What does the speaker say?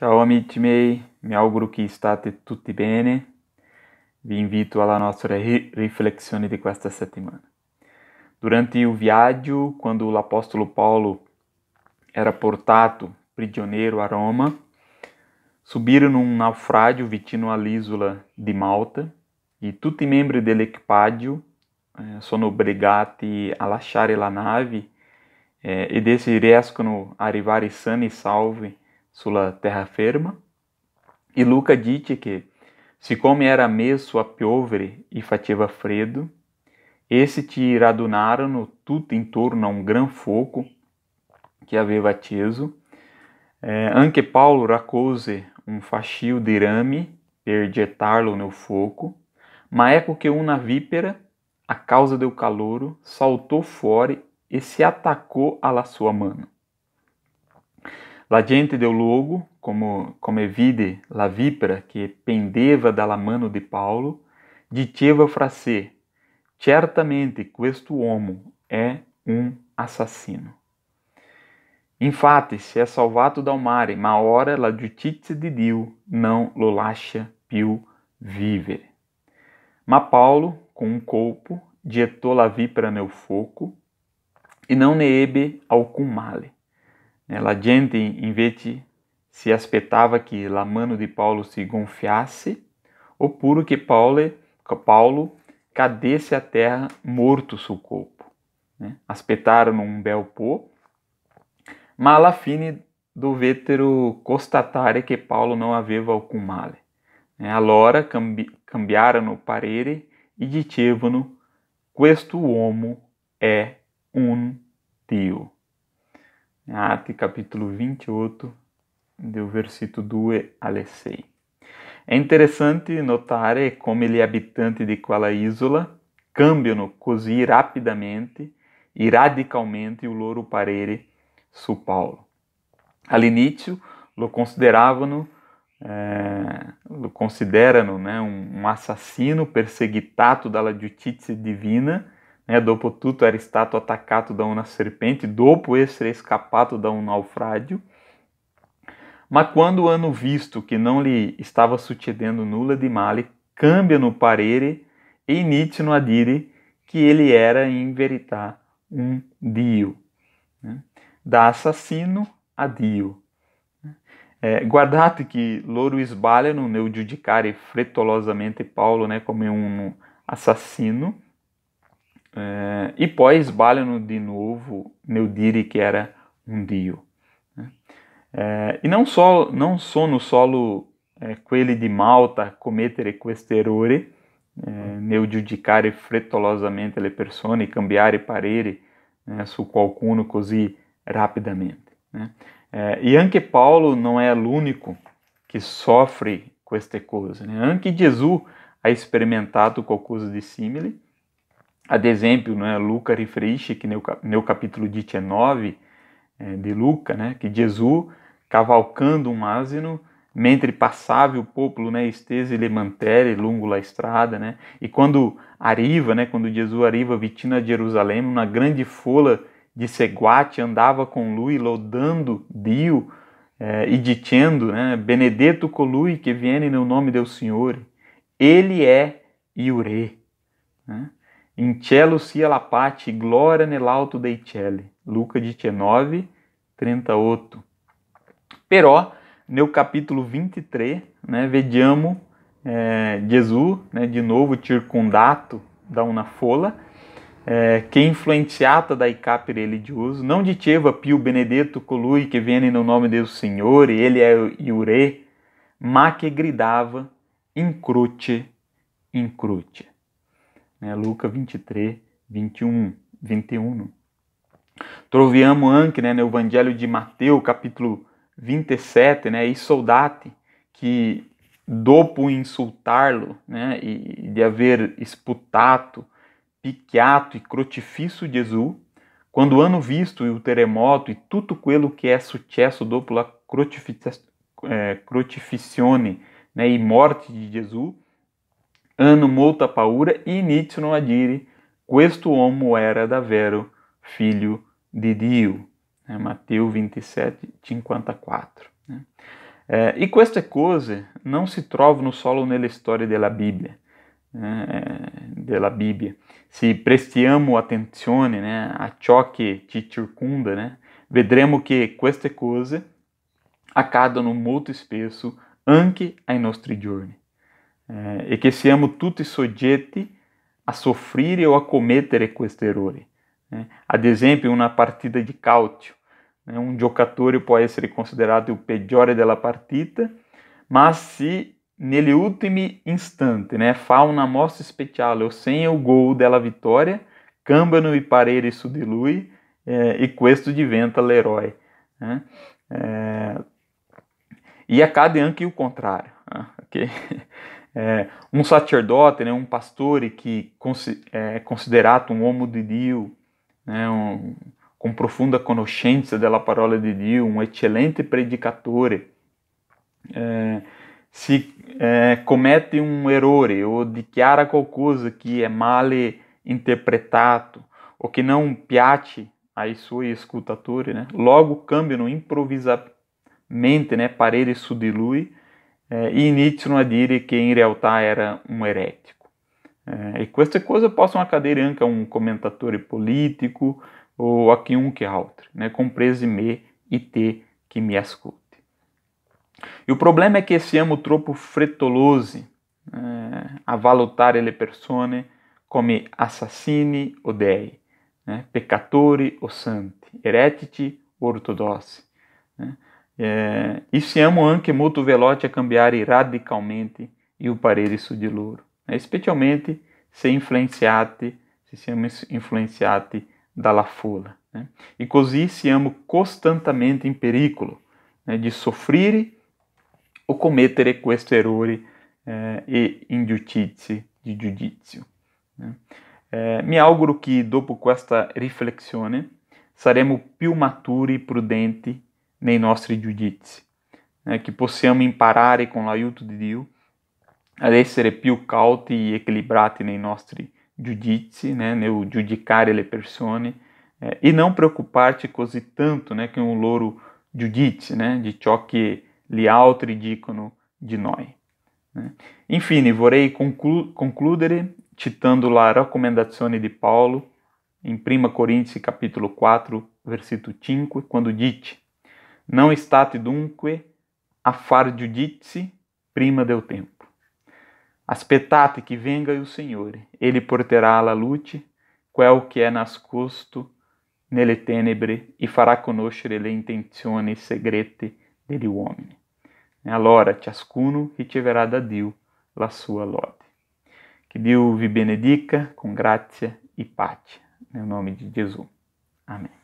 Ciao amici miei, mi auguro che state tutti bene. Vi invito alla nostra riflessione di questa settimana. Durante o viaggio, quando l'apostolo Paulo era portato prisioneiro a Roma, subiram num naufrágio vicino all'isola di Malta e tutti i membri dell'equipaggio eh, sono obbligati a lasciare la nave eh, ed essi riescono a arrivare sani e salvi sulla terraferma, e Luca dice che, como era messo a piovere e faceva freddo, essi é, no radunarono tutto intorno a un gran fuoco che aveva acceso. Eh, anche Paulo raccolse un fascio di rame per gettarlo nel fuoco, ma ecco che una vipera, a causa del calor, saltou fora e se atacou alla sua mano. La gente del logo, como, come vide la vipera que pendeva dalla mano de Paulo, diceva frase, certamente questo uomo é um assassino. Infatti, se é salvato dal mare, ma ora la giustizia di Dio não lo lascia più vivere. Ma Paulo, com um colpo, dietou la vipera nel foco, e não ne ebbe alcun male né? la gente invece si aspettava che la mano di Paolo si gonfiasse, oppure che Paulo, Paulo cadesse a terra morto sul corpo. Né? Aspettarono un bel po', ma alla fine dovettero constatare che Paulo non aveva alcun male. Né? Allora cambi- cambiarono parere e dicevano: Questo uomo è é un Dio. Atos capítulo 28, do versículo 2 a 6. É interessante notar é como ele é habitante de aquela isola no così rapidamente e radicalmente o loro parere su Paulo. All'inizio lo consideravano eh, lo considerano né, um, um assassino perseguitato dalla justiça divina né, dopo tutto era stato attaccato da una serpente, dopo essere escapato da um naufrágio. Mas quando o ano visto que não lhe estava sucedendo nula de male, no parere e inite no adire que ele era, em verità, um dio. Né? Da assassino a dio. É, guardate que loro sbagliano nel giudicare frettolosamente Paulo né, como um assassino, é, e poi sbagliano de novo meu dire que era um dio. Né? É, e não só não sono solo é, quelli di Malta cometer quest'errore é, eh, nel giudicare frettolosamente le persone e cambiare parere né, su qualcuno così rapidamente. Né? É, e anche Paulo não é l'unico que sofre queste cose. Né? Anche Gesù ha experimentato qualcosa di simile. Ad exemplo, né, Luca riferisce que no, capítulo 19 eh, é, de Luca, né, que Jesus, cavalcando um asino, mentre passava o popolo, né, estese le mantere longo la estrada, né, e quando arriva, né, quando Jesus arriva vitina a Jerusalém, uma grande fola de seguate andava com lui, lodando Dio é, e ditendo, né, benedetto colui que viene no nome do Senhor, ele é Iure, né, In cielo sia la pace, glória nell'alto dei cieli. Luca 19, 38. Però, no capítulo 23, né, vediamo Jesus, eh, né, de novo circundato da una fola, é, eh, que influenciata da capir religioso, não diceva Pio Benedetto colui que viene no nome do Senhor, e ele é iure, ma que gridava in incrute. in né? Luca 23, 21, 21. Troviamo anche né, no Evangelho de Mateus, capítulo 27, né, e soldati que dopo insultá lo né, e de haver esputato, picchiato e crotifisso Jesus quando hanno visto o terremoto e tudo quello que é sucesso dopo la crotificazione eh, né, e morte de Jesus, Ano multa paura e início no adire, questo homo era davvero filho de Dio. É, Mateus 27, 54. Né? É, e queste cose não se trovano solo nella história della Bíblia. Né, eh, della Bibbia. Se prestiamo attenzione né, a ciò che ci circunda, né, vedremo che queste cose accadono molto spesso anche ai nostri giorni eh, e che siamo tutti soggetti a soffrire ou a cometer questo errore. Eh. Ad esempio, una partita di calcio. um eh. un giocatore può essere considerato il peggiore della partita, ma se nelle ultimi instante, né, fa una mossa speciale o segna o gol della vittoria, cambiano i pareri su di lui eh, e questo diventa l'eroe. e accade anche o contrário, ok? É, um sacerdote, né, um pastor que é considerado um homem de Deus, né, um, com profunda conoscência da palavra de Deus, um excelente predicatore, é, se é, comete um erro ou dichiara qualcosa que é mal interpretado ou que não piace a sua escutatura, né, logo cambia improvisamente, né, ele su di é, e Nietzsche não dire que em realtà era um eretico. É, e com coisa posso uma accadere anche a un político ou aqui um que altro, né, comprese me e te que me escute. E o problema é que esse amo tropo fretolose é, a valutare le persone come assassini o dei, né, peccatori o santi, eretici o ortodossi. Né, é, e amo anche molto veloce a cambiare radicalmente il parere su di loro. Né? Specialmente se influenzati, se siamo influenzati dalla fola. Né? E così siamo costantemente in pericolo né, di soffrire o commettere questo errore eh, e ingiustizia di giudizio. Né? Eh, mi auguro che dopo questa riflessione saremo più maturi e prudenti nei nostri giudizi, eh, che possiamo imparare con l'aiuto di Dio ad essere più cauti e equilibrati nei nostri giudizi, né, nel giudicare le persone eh, e non preoccuparci così tanto né, con un loro giudizi, né, di ciò che gli altri dicono di noi. Né. Infine, vorrei conclu- concludere citando la raccomandazione di Paolo in 1 Coríntios capítulo 4, versículo 5, quando diz: não stat dunque a far judici prima del tempo. Aspetate que venga o Senhor, ele porterá la luce quel que é nascosto nelle tenebre e fará conoscere le intenzioni segrete degli uomini. Né, allora ciascuno riceverà da Dio la sua lode. Que Dio vi benedica com grazia e pace, no né, nome de Jesus. Amém.